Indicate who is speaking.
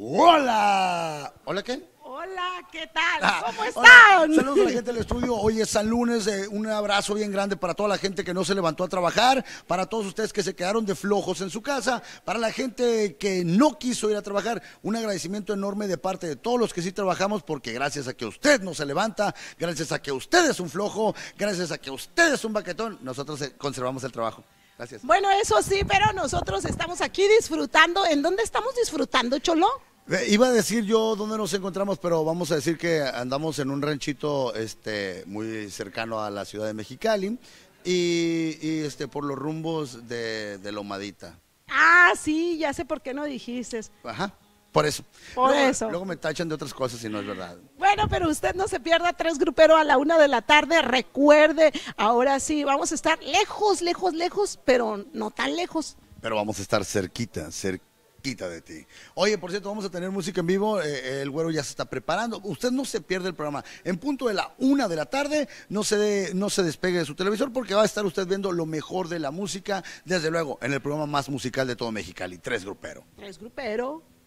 Speaker 1: Hola. ¿Hola qué?
Speaker 2: Hola, ¿qué tal? Ah, ¿Cómo están? Saludos a la gente
Speaker 1: del estudio. Hoy es San Lunes. Eh, un abrazo bien grande para toda la gente que no se levantó a trabajar, para todos ustedes que se quedaron de flojos en su casa, para la gente que no quiso ir a trabajar. Un agradecimiento enorme de parte de todos los que sí trabajamos, porque gracias a que usted no se levanta, gracias a que usted es un flojo, gracias a que usted es un baquetón, nosotros eh, conservamos el trabajo.
Speaker 2: Bueno, eso sí, pero nosotros estamos aquí disfrutando. ¿En dónde estamos disfrutando, Cholo?
Speaker 1: Eh, iba a decir yo dónde nos encontramos, pero vamos a decir que andamos en un ranchito este, muy cercano a la ciudad de Mexicali y, este, por los rumbos de, de Lomadita.
Speaker 2: Ah, sí, ya sé por qué no dijiste.
Speaker 1: Ajá. Por eso. Por eso. Luego me tachan de otras cosas y no es verdad.
Speaker 2: Bueno, pero usted no se pierda tres grupero a la una de la tarde. Recuerde, ahora sí, vamos a estar lejos, lejos,
Speaker 1: lejos, pero no tan lejos. Pero vamos a estar cerquita, cerquita de ti. Oye, por cierto, vamos a tener música en vivo. Eh, eh, el güero ya se está preparando. Usted no se pierde el programa. En punto de la una de la tarde, no se, no se despegue de su televisor porque va a estar usted viendo lo mejor de la música, desde luego, en el programa más musical de todo Mexicali. Tres grupero.
Speaker 2: Tres grupero.